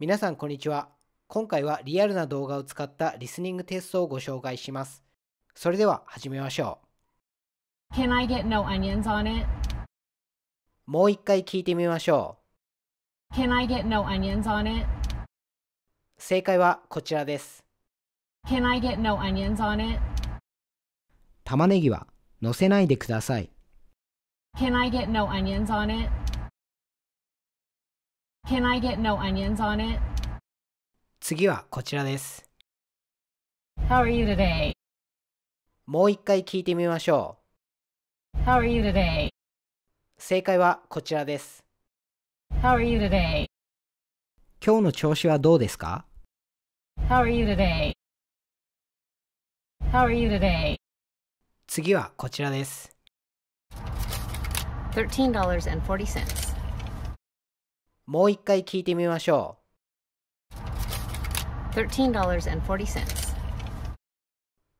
皆さんこんにちは。今回はリアルな動画を使ったリスニングテストをご紹介します。それでは始めましょう。No、もう一回聞いてみましょう。No、正解はこちらです。No、玉ねぎは乗せないでください。Can I get no onions on it? Can I get no onions on it? 次はこちらです。How are you today? もう一回聞いてみましょう。How are you today? 正解はこちらです。How are you today? 今日の調子はどうですか How are you today? How are you today? 次はこちらです。$13.40 もう一回聞いてみましょう13.40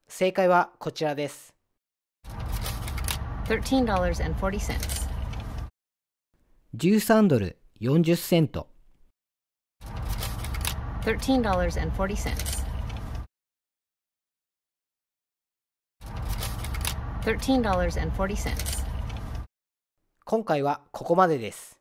正解はこちらです13.40ドル40セント今回はここまでです。